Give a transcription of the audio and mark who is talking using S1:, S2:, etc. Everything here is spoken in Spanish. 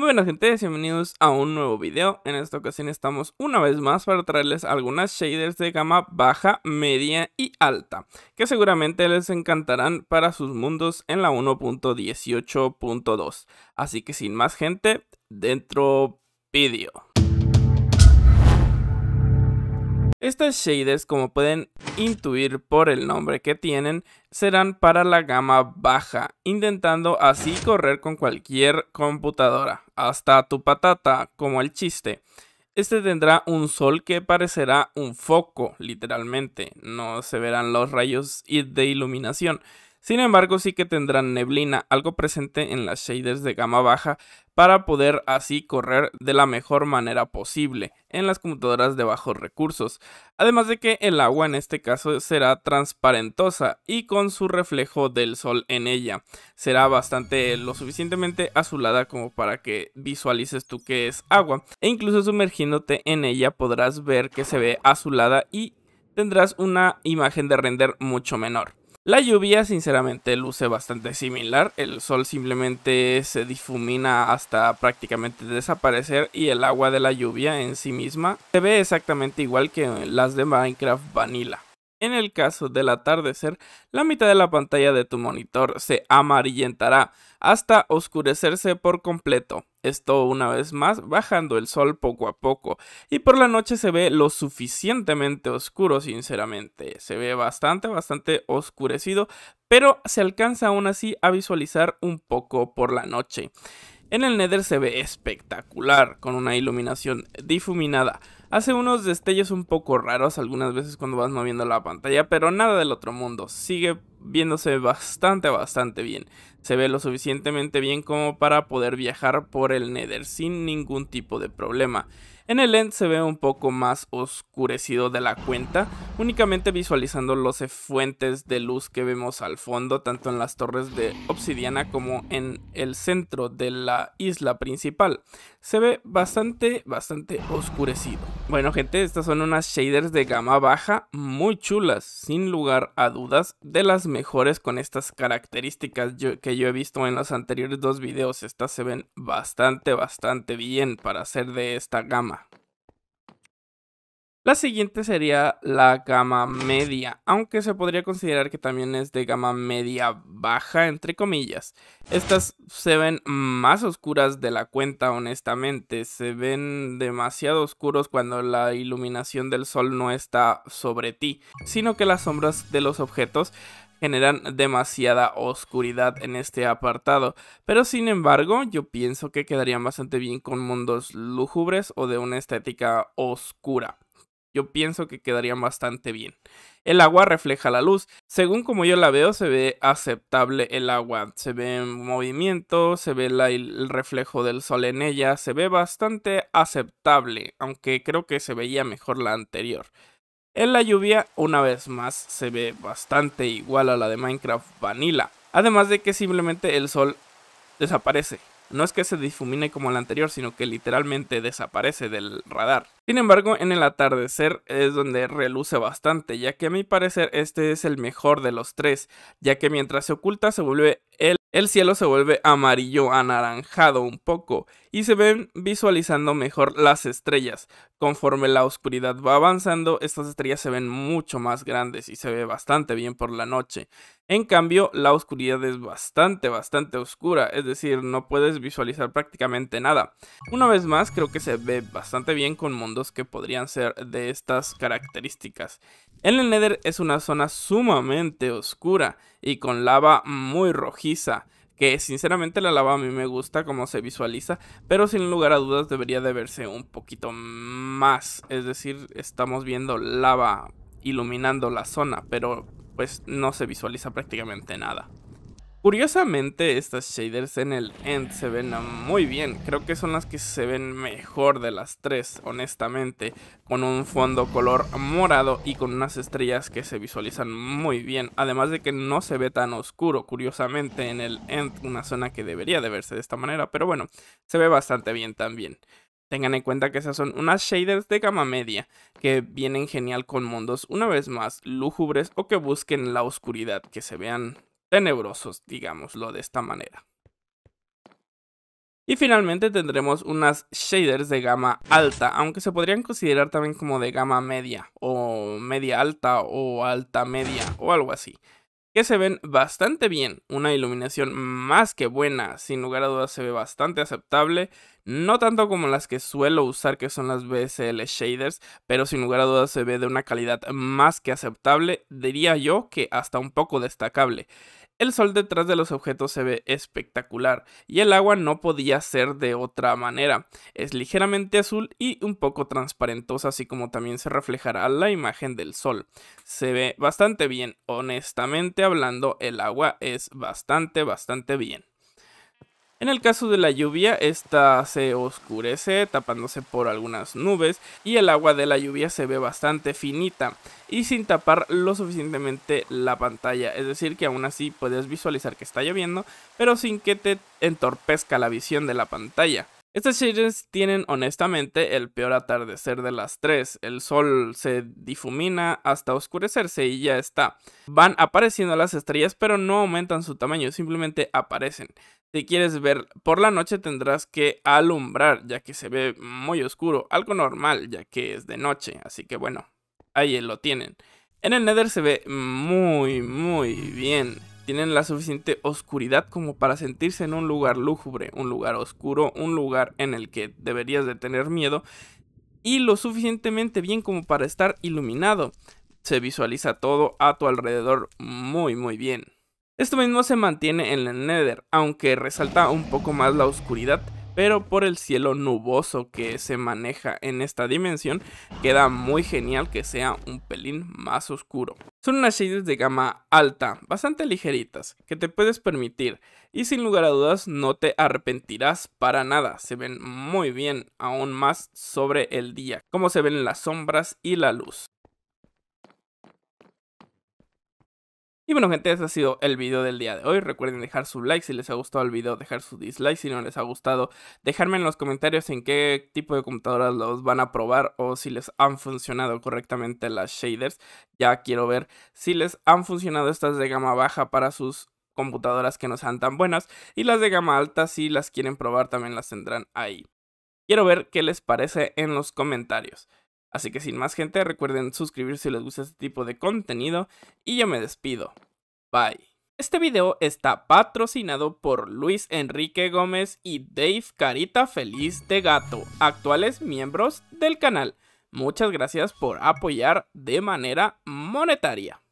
S1: Muy buenas gente, bienvenidos a un nuevo video. En esta ocasión estamos una vez más para traerles algunas shaders de gama baja, media y alta, que seguramente les encantarán para sus mundos en la 1.18.2. Así que sin más gente, dentro vídeo. Estas shaders, como pueden intuir por el nombre que tienen, serán para la gama baja, intentando así correr con cualquier computadora, hasta tu patata, como el chiste. Este tendrá un sol que parecerá un foco, literalmente, no se verán los rayos de iluminación. Sin embargo, sí que tendrán neblina, algo presente en las shaders de gama baja, para poder así correr de la mejor manera posible en las computadoras de bajos recursos. Además de que el agua en este caso será transparentosa y con su reflejo del sol en ella. Será bastante lo suficientemente azulada como para que visualices tú que es agua. E incluso sumergiéndote en ella podrás ver que se ve azulada y tendrás una imagen de render mucho menor. La lluvia sinceramente luce bastante similar, el sol simplemente se difumina hasta prácticamente desaparecer y el agua de la lluvia en sí misma se ve exactamente igual que las de Minecraft Vanilla. En el caso del atardecer, la mitad de la pantalla de tu monitor se amarillentará hasta oscurecerse por completo. Esto una vez más bajando el sol poco a poco. Y por la noche se ve lo suficientemente oscuro, sinceramente. Se ve bastante, bastante oscurecido, pero se alcanza aún así a visualizar un poco por la noche. En el Nether se ve espectacular, con una iluminación difuminada. Hace unos destellos un poco raros algunas veces cuando vas moviendo la pantalla, pero nada del otro mundo. Sigue viéndose bastante, bastante bien. Se ve lo suficientemente bien como para poder viajar por el Nether sin ningún tipo de problema. En el End se ve un poco más oscurecido de la cuenta, únicamente visualizando los fuentes de luz que vemos al fondo, tanto en las torres de obsidiana como en el centro de la isla principal. Se ve bastante, bastante oscurecido. Bueno gente, estas son unas shaders de gama baja muy chulas, sin lugar a dudas, de las mejores con estas características que yo he visto en los anteriores dos videos. Estas se ven bastante, bastante bien para ser de esta gama. La siguiente sería la gama media, aunque se podría considerar que también es de gama media baja, entre comillas. Estas se ven más oscuras de la cuenta, honestamente. Se ven demasiado oscuros cuando la iluminación del sol no está sobre ti, sino que las sombras de los objetos generan demasiada oscuridad en este apartado, pero sin embargo yo pienso que quedarían bastante bien con mundos lúgubres o de una estética oscura. Yo pienso que quedarían bastante bien. El agua refleja la luz. Según como yo la veo, se ve aceptable el agua. Se ve en movimiento, se ve el reflejo del sol en ella. Se ve bastante aceptable, aunque creo que se veía mejor la anterior. En la lluvia, una vez más, se ve bastante igual a la de Minecraft Vanilla. Además de que simplemente el sol desaparece no es que se difumine como el anterior, sino que literalmente desaparece del radar. Sin embargo, en el atardecer es donde reluce bastante, ya que a mi parecer este es el mejor de los tres, ya que mientras se oculta se vuelve el, el cielo se vuelve amarillo anaranjado un poco y se ven visualizando mejor las estrellas. Conforme la oscuridad va avanzando, estas estrellas se ven mucho más grandes y se ve bastante bien por la noche. En cambio, la oscuridad es bastante, bastante oscura, es decir, no puedes visualizar prácticamente nada. Una vez más, creo que se ve bastante bien con mundos que podrían ser de estas características. El Nether es una zona sumamente oscura y con lava muy rojiza que sinceramente la lava a mí me gusta como se visualiza, pero sin lugar a dudas debería de verse un poquito más, es decir, estamos viendo lava iluminando la zona, pero pues no se visualiza prácticamente nada. Curiosamente, estas shaders en el End se ven muy bien, creo que son las que se ven mejor de las tres, honestamente, con un fondo color morado y con unas estrellas que se visualizan muy bien, además de que no se ve tan oscuro, curiosamente, en el End, una zona que debería de verse de esta manera, pero bueno, se ve bastante bien también. Tengan en cuenta que esas son unas shaders de gama media que vienen genial con mundos una vez más lúgubres o que busquen la oscuridad, que se vean tenebrosos, digámoslo de esta manera. Y finalmente tendremos unas shaders de gama alta, aunque se podrían considerar también como de gama media, o media alta, o alta media, o algo así, que se ven bastante bien, una iluminación más que buena, sin lugar a dudas se ve bastante aceptable, no tanto como las que suelo usar que son las BSL shaders, pero sin lugar a dudas se ve de una calidad más que aceptable, diría yo que hasta un poco destacable. El sol detrás de los objetos se ve espectacular y el agua no podía ser de otra manera. Es ligeramente azul y un poco transparentosa, así como también se reflejará la imagen del sol. Se ve bastante bien, honestamente hablando, el agua es bastante, bastante bien. En el caso de la lluvia, esta se oscurece tapándose por algunas nubes y el agua de la lluvia se ve bastante finita y sin tapar lo suficientemente la pantalla, es decir que aún así puedes visualizar que está lloviendo, pero sin que te entorpezca la visión de la pantalla. Estas series tienen honestamente el peor atardecer de las tres. El sol se difumina hasta oscurecerse y ya está. Van apareciendo las estrellas pero no aumentan su tamaño, simplemente aparecen. Si quieres ver por la noche tendrás que alumbrar ya que se ve muy oscuro, algo normal ya que es de noche, así que bueno, ahí lo tienen. En el Nether se ve muy muy bien tienen la suficiente oscuridad como para sentirse en un lugar lúgubre, un lugar oscuro, un lugar en el que deberías de tener miedo y lo suficientemente bien como para estar iluminado. Se visualiza todo a tu alrededor muy muy bien. Esto mismo se mantiene en el Nether, aunque resalta un poco más la oscuridad pero por el cielo nuboso que se maneja en esta dimensión, queda muy genial que sea un pelín más oscuro. Son unas shades de gama alta, bastante ligeritas, que te puedes permitir y sin lugar a dudas no te arrepentirás para nada, se ven muy bien aún más sobre el día, como se ven las sombras y la luz. Y bueno gente, ese ha sido el video del día de hoy. Recuerden dejar su like si les ha gustado el video, dejar su dislike si no les ha gustado. Dejarme en los comentarios en qué tipo de computadoras los van a probar o si les han funcionado correctamente las shaders. Ya quiero ver si les han funcionado estas de gama baja para sus computadoras que no sean tan buenas. Y las de gama alta, si las quieren probar, también las tendrán ahí. Quiero ver qué les parece en los comentarios. Así que sin más gente, recuerden suscribirse si les gusta este tipo de contenido y yo me despido. Bye. Este video está patrocinado por Luis Enrique Gómez y Dave Carita Feliz de Gato, actuales miembros del canal. Muchas gracias por apoyar de manera monetaria.